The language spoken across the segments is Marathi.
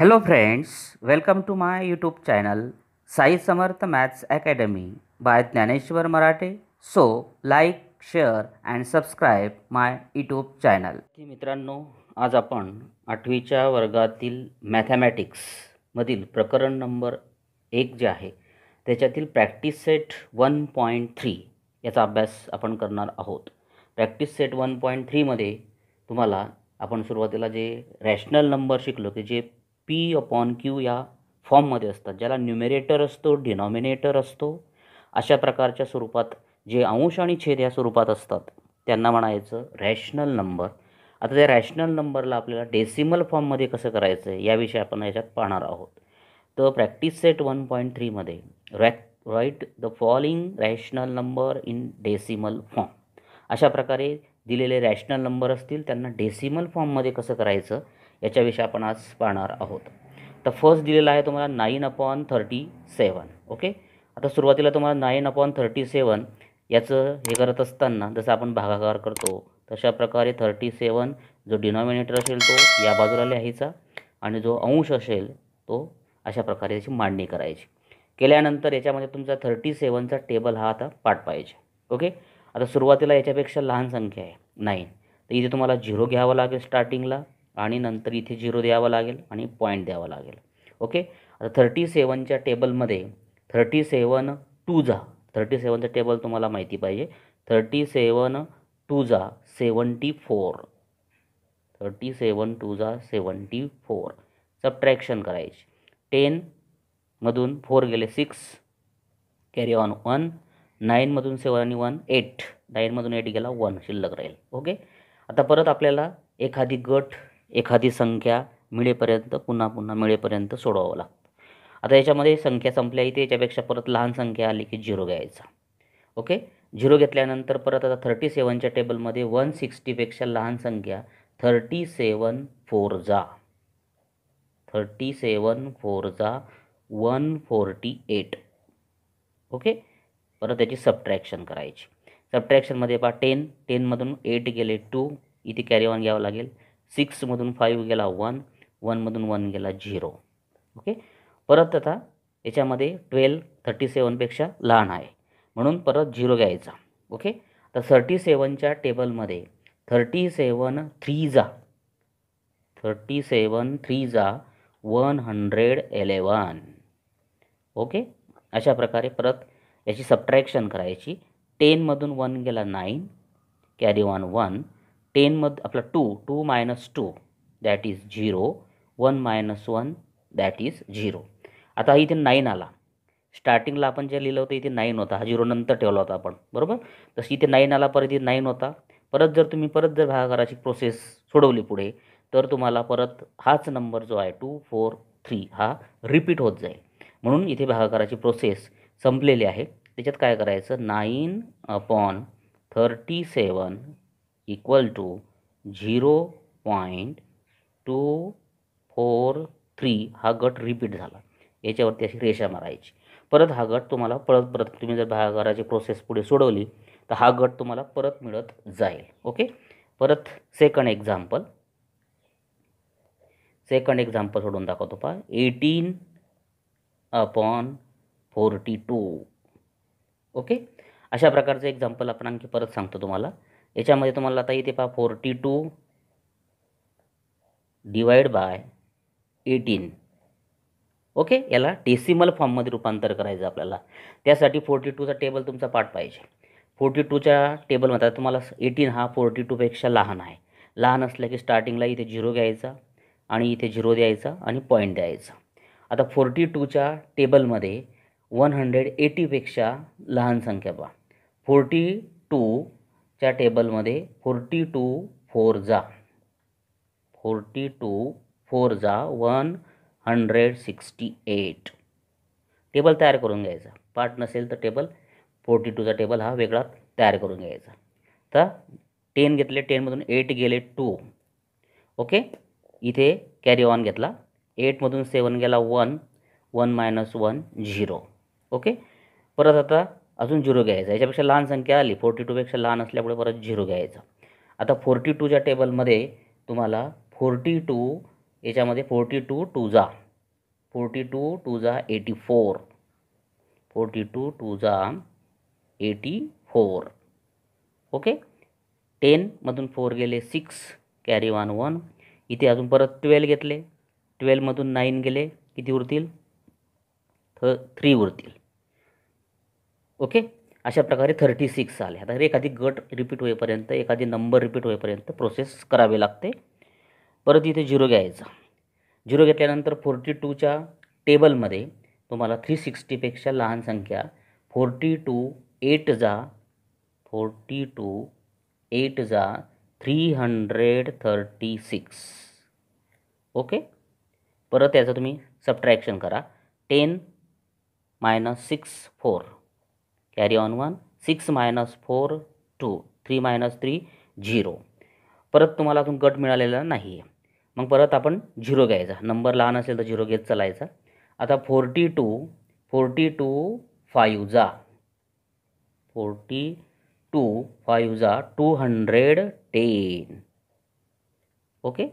hello friends welcome to my YouTube channel Sai Samarth maths academy by Dnyaneshwar Marathe so like share and subscribe my YouTube channel मित्रांनो आज आपण आठवीच्या वर्गातील मॅथॅमॅटिक्समधील प्रकरण नंबर एक जे आहे त्याच्यातील practice set one point three याचा अभ्यास आपण करणार आहोत प्रॅक्टिस सेट वन पॉईंट थ्रीमध्ये तुम्हाला आपण सुरुवातीला जे रॅशनल नंबर शिकलो की जे पी अपॉन क्यू या फॉर्ममध्ये असतात ज्याला न्युमिरेटर असतो डिनॉमिनेटर असतो अशा प्रकारच्या स्वरूपात जे अंश आणि छेद या स्वरूपात असतात त्यांना म्हणायचं रॅशनल नंबर आता त्या रॅशनल नंबरला आपल्याला डेसिमल फॉर्ममध्ये कसं करायचं आहे याविषयी आपण याच्यात पाहणार आहोत तर प्रॅक्टिस सेट वन पॉईंट थ्रीमध्ये rack write the following rational number in decimal form अशा प्रकारे दिलेले रॅशनल नंबर असतील त्यांना डेसिमल फॉर्ममध्ये कसं करायचं याच्याविषयी आपण आज पाहणार आहोत तर फर्स्ट दिलेला आहे तुम्हाला nine upon thirty seven okay आता सुरुवातीला तुम्हाला नाईन अपॉन थर्टी सेवन याचं हे करत असताना जसं आपण भागाकार करतो तशा प्रकारे थर्टी सेवन जो डिनॉमिनेटर असेल तो या बाजूला लिहायचा आणि जो अंश असेल तो अशा प्रकारे त्याची मांडणी करायची केल्यानंतर याच्यामध्ये तुमचा थर्टी सेवनचा टेबल हा आता पाठ पाहिजे ओके आता सुरुवातीला याच्यापेक्षा लहान संख्या आहे नाईन तर इथे तुम्हाला झिरो घ्यावा लागेल स्टार्टिंगला आणि नंतर इथे झिरो द्यावा लागेल आणि पॉईंट द्यावा लागेल ओके आता थर्टी सेवनच्या टेबलमध्ये थर्टी सेवन टू जा थर्टी सेवनचं टेबल तुम्हाला माहिती पाहिजे थर्टी सेवन टू जा seventy four thirty seven two जा सेवन्टी फोर ट्रॅक्शन करायचे टेनमधून फोर गेले सिक्स कॅरी ऑन वन नाईनमधून सेवन आणि वन एट नाईनमधून एट गेला वन शिल्लक राहील ओके आता परत आपल्याला एखादी गट एखादी संख्या मिळेपर्यंत पुन्हा पुन्हा मिळेपर्यंत सोडवावं लागतं आता याच्यामध्ये संख्या संपल्या इथे याच्यापेक्षा परत लहान संख्या आली की झिरो घ्यायचा ओके झिरो घेतल्यानंतर परत आता थर्टी सेवनच्या टेबलमध्ये वन सिक्स्टीपेक्षा लहान संख्या थर्टी सेवन फोर जा थर्टी सेवन फोर जा वन फोर्टी एट ओके परत त्याची सबट्रॅक्शन करायची सबट्रॅक्शनमध्ये पहा टेन टेनमधून एट गेले टू इथे कॅरी ऑन घ्यावं लागेल सिक्समधून फाईव्ह गेला वन वनमधून वन गेला झिरो ओके परत आता याच्यामध्ये ट्वेल्व थर्टी सेवनपेक्षा लहान आहे म्हणून परत झिरो घ्यायचा ओके तर थर्टी सेवनच्या टेबलमध्ये थर्टी सेवन थ्री जा थर्टी सेवन थ्री जा वन हंड्रेड एलेवन ओके अशा प्रकारे परत याची सबट्रॅक्शन करायची टेनमधून वन गेला नाईन कॅरी वन वन टेनमध्ये आपला two two minus two that is zero one minus one that is zero आता इथे नाईन आला स्टार्टिंगला आपण जे लिहिलं होतं इथे नाईन होता हा झिरो नंतर ठेवला होता आपण बरोबर तशी इथे नाईन आला परत इथे नाईन होता परत जर तुम्ही परत जर भागाकाराची प्रोसेस सोडवली पुढे तर तुम्हाला परत हाच नंबर जो आहे टू फोर थ्री हा रिपीट होत जाईल म्हणून इथे भागाकाराची प्रोसेस संपलेली आहे त्याच्यात काय करायचं nine upon thirty seven equal to zero point two four three हा गट रिपीट झाला याच्यावरती अशी रेषा मारायची परत हा गट तुम्हाला परत परत तुम्ही जर भागाकाराची प्रोसेस पुढे सोडवली तर हा गट तुम्हाला परत मिळत जाईल ओके परत सेकंड एक्झाम्पल सेकंड एक्झाम्पल सोडून दाखवतो पहा eighteen upon forty two okay अशा प्रकारचं एक्झाम्पल आपण आणखी परत सांगतो तुम्हाला याच्यामध्ये तुम्हाला आता इथे पहा forty two divide by eighteen okay याला डेसिमल फॉर्ममध्ये रूपांतर करायचं आपल्याला त्यासाठी फोर्टी टूचा टेबल तुमचा पाठ पाहिजे फोर्टी टूच्या टेबलमध्ये तुम्हाला एटीन हा फोर्टी टूपेक्षा लहान आहे लहान असल्या की स्टार्टिंगला इथे झिरो घ्यायचा आणि इथे झिरो द्यायचा आणि पॉईंट द्यायचा आता फोर्टी टूच्या टेबलमध्ये वन हंड्रेड एटीपेक्षा लहान संख्या पहा फोर्टी टू च्या टेबलमध्ये फोर्टी टू फोर जा फोर्टी टू फोर जा one hundred sixty eight table तयार करून घ्यायचा पार्ट नसेल तर टेबल फोर्टी टूचा टेबल हा वेगळा तयार करून घ्यायचा तर टेन घेतले टेनमधून एट गेले टू ओके इथे कॅरी ऑन घेतला एटमधून सेवन गेला one one minus one zero okay परत आता अजून झिरो घ्यायचा याच्यापेक्षा लहान संख्या आली फोर्टी टूपेक्षा लहान असल्यामुळे परत झिरो घ्यायचं आता फोर्टी टूच्या टेबलमध्ये तुम्हाला फोर्टी टू याच्यामध्ये फोर्टी टू टू जा फोर्टी टू टू जा eighty four forty two two जा एटी फोर ओके टेनमधून फोर गेले सिक्स कॅरी वन वन इथे अजून परत ट्वेल्व घेतले ट्वेल्वमधून नाईन गेले किती उरतील थ थ्री उरतील ओके अशा प्रकारे थर्टी सिक्स आले आता एखादी गट रिपीट होईपर्यंत एखादी नंबर रिपीट होईपर्यंत प्रोसेस करावे लागते परत इथे झिरो घ्यायचा झिरो घेतल्यानंतर फोर्टी टूच्या टेबलमध्ये तुम्हाला थ्री सिक्स्टीपेक्षा लहान संख्या फोर्टी टू एट जा फोर्टी टू एट जा three hundred thirty six okay परत याचं तुम्ही सबट्रॅक्शन करा ten minus six four carry on one six minus four two three minus three zero परत तुम्हाला अजून गट मिळालेला नाही आहे मग परत आपण झिरो घ्यायचा नंबर लहान असेल तर झिरो घेत चालायचा आता forty two forty two five जा फोर्टी टू फाईव्ह जा two hundred ten okay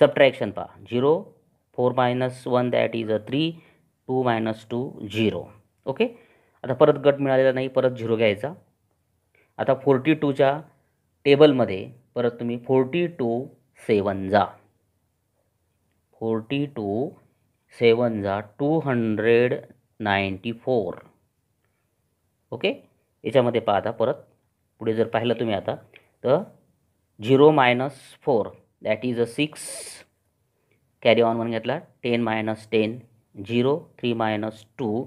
subtraction पहा zero four minus one that is a three two minus two zero okay आता परत गट मिळालेला नाही परत झिरो घ्यायचा आता फोर्टी टूच्या टेबलमध्ये परत तुम्ही फोर्टी टू सेवन जा फोर्टी टू सेवन जा two hundred ninety four okay याच्यामध्ये पाहता परत पुढे जर पाहिलं तुम्ही आता तर zero minus four that is a six carry on म्हणून घेतला ten minus ten zero three minus two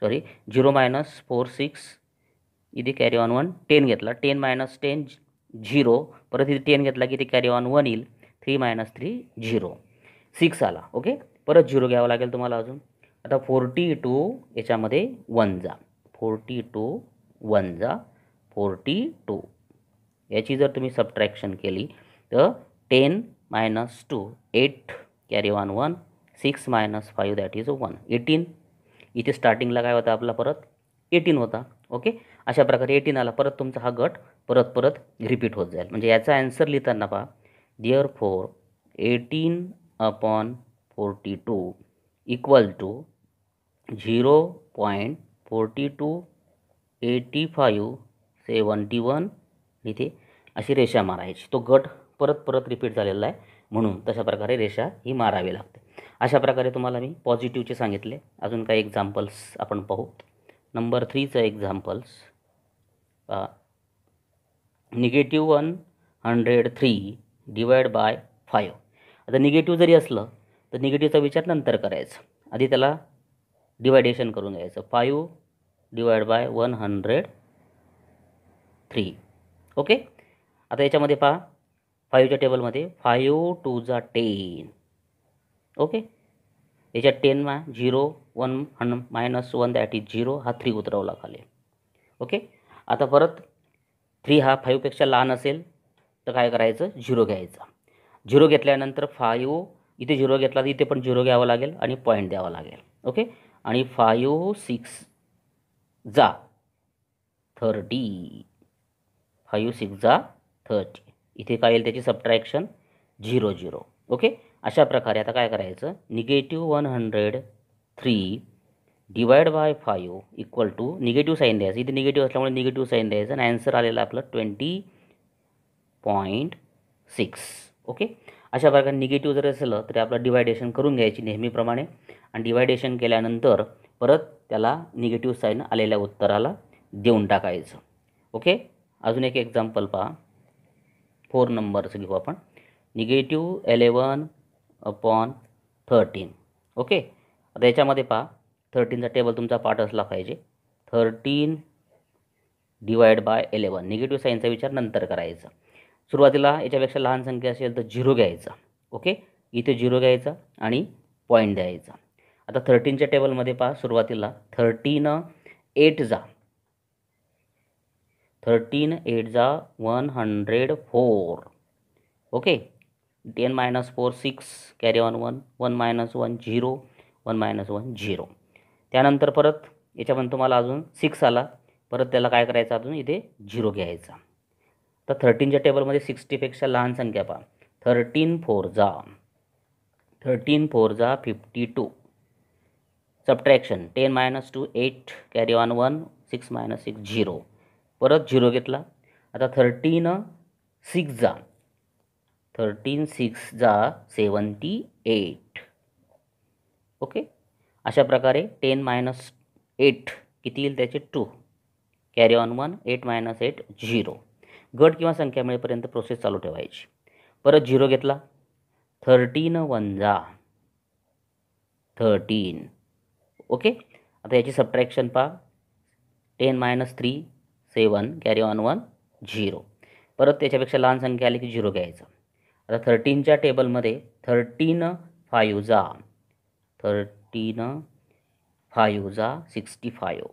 sorry zero minus four six इथे कॅरी ऑन वन टेन घेतला टेन मायनस टेन झिरो परत इथे टेन घेतला की ते कॅरी ऑन वन येईल three minus three zero six आला ओके परत झिरो घ्यावा लागेल तुम्हाला अजून आता फोर्टी टू याच्यामध्ये वन जा फोर्टी टू वन जा फोर्टी टू याची जर तुम्ही सबट्रॅक्शन केली तर ten minus two eight carry on one six minus five that is one eighteen इथे स्टार्टिंगला काय होता आपला परत एटीन होता ओके अशा प्रकारे एटीन आला परत तुमचा हा गट परत परत रिपीट होत जाईल म्हणजे याचा ॲन्सर लिहिताना पहा therefore eighteen upon forty two equal to zero point forty two eighty five seventy one इथे अशी रेषा मारायची तो गट परत परत रिपीट झालेला आहे म्हणून तशा प्रकारे रेषा ही मारावी लागते अशा प्रकारे तुम्हाला मी पॉझिटिव्हचे सांगितले अजून काही एक्झाम्पल्स आपण पाहू नंबर थ्रीचं एक्झाम्पल्स negative one hundred three divide by five आता निगेटिव्ह जरी असलं तर निगेटिव्हचा विचार नंतर करायचा आधी त्याला डिवायडेशन करून द्यायचं five divide by one hundred three okay आता याच्यामध्ये पहा फायूच्या टेबलमध्ये फायू टू जा टेन ओके याच्यात टेनमा झिरो वन हन minus one that is zero हा थ्री उतरवला खाली ओके आता परत थ्री हा फाईव्हपेक्षा लहान असेल तर काय करायचं झिरो घ्यायचा झिरो घेतल्यानंतर फायू इथे झिरो घेतला तर इथे पण झिरो घ्यावा लागेल आणि पॉईंट द्यावा लागेल ओके आणि फायू सिक्स जा थर्टी फायू सिक्स जा थर्टी इथे काय येईल त्याची सबट्रॅक्शन झिरो झिरो ओके अशा प्रकारे आता काय करायचं negative one hundred three divide by five equal to negative sign द्यायचं इथे निगेटिव्ह असल्यामुळे निगेटिव्ह साईन द्यायचं आणि ॲन्सर आलेलं आपलं ट्वेंटी पॉईंट सिक्स ओके अशा प्रकारे निगेटिव्ह जर असलं तरी आपलं डिवायडेशन करून घ्यायची नेहमीप्रमाणे आणि डिवायडेशन केल्यानंतर परत त्याला निगेटिव्ह साईन आलेल्या उत्तराला देऊन टाकायचं ओके अजून एक एक्झाम्पल पहा फोर नंबरचं घेऊ आपण negative eleven upon thirteen okay आता याच्यामध्ये पहा थर्टीनचा टेबल तुमचा पाठ असला पाहिजे thirteen divide by eleven negative साईनचा विचार नंतर करायचा सुरुवातीला याच्यापेक्षा लहान संख्या असेल तर झिरो घ्यायचा ओके इथे झिरो घ्यायचा आणि पॉईंट द्यायचा आता थर्टीनच्या टेबलमध्ये पहा सुरुवातीला थर्टीन एट जा थर्टीन एट जा one hundred four okay ten minus four six carry on one one minus one zero one minus one zero त्यानंतर परत याच्यामध्ये तुम्हाला अजून सिक्स आला परत त्याला काय करायचं अजून इथे झिरो घ्यायचा तर थर्टीनच्या टेबलमध्ये सिक्स्टीपेक्षा लहान संख्या पहा थर्टीन फोर जा थर्टीन फोर जा fifty two subtraction ten minus two eight carry on one six minus six zero परत झिरो घेतला आता थर्टीन सिक्स जा थर्टीन सिक्स जा सेवन्टी एट ओके अशा प्रकारे टेन मायनस एट किती येईल त्याचे two carry on one eight minus eight zero गट किंवा संख्या मिळेपर्यंत प्रोसेस चालू ठेवायची परत झिरो घेतला थर्टीन वन जा थर्टीन ओके आता याची सबट्रॅक्शन पहा ten minus three seven carry on one zero परत त्याच्यापेक्षा लहान संख्या आली की झिरो घ्यायचं आता थर्टीनच्या टेबलमध्ये थर्टीन जा थर्टीन जा sixty five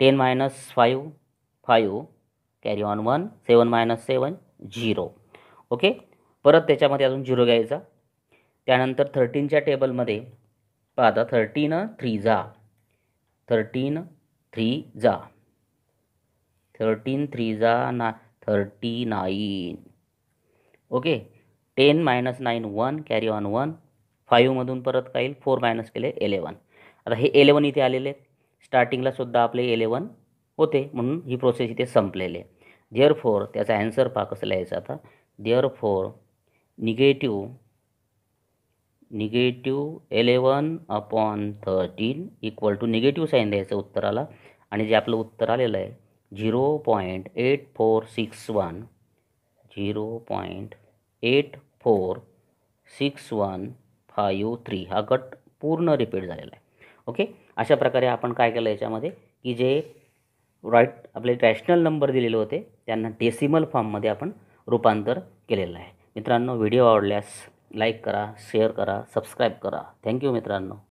ten minus five five carry on one seven minus seven zero okay परत त्याच्यामध्ये अजून झिरो घ्यायचा त्यानंतर थर्टीनच्या टेबलमध्ये पाहता थर्टीन थ्री जा थर्टीन थ्री जा थर्टीन थ्री जा ना thirty nine okay ten minus nine one carry on one फाईव्हमधून परत काही येईल फोर मायनस केले एलेवन आता हे एलेवन इथे आलेले आहेत स्टार्टिंगला सुद्धा आपले एलेवन होते म्हणून ही प्रोसेस इथे संपलेली आहे देअर फोर त्याचा ॲन्सर पहा कसं लिहायचा आता therefore negative negative eleven upon thirteen equal to negative sign द्यायचं उत्तराला आणि जे आपलं उत्तर आलेलं आहे zero point eight four six one zero point eight four six one five three हा गट पूर्ण रिपीट झालेला आहे ओके अशा प्रकारे आपण काय केलं याच्यामध्ये की जे राईट आपले रॅशनल नंबर दिलेले होते त्यांना डेसिमल फॉर्ममध्ये आपण रूपांतर केलेलं आहे मित्रांनो व्हिडिओ आवडल्यास लाईक करा शेअर करा सबस्क्राईब करा थँक्यू मित्रांनो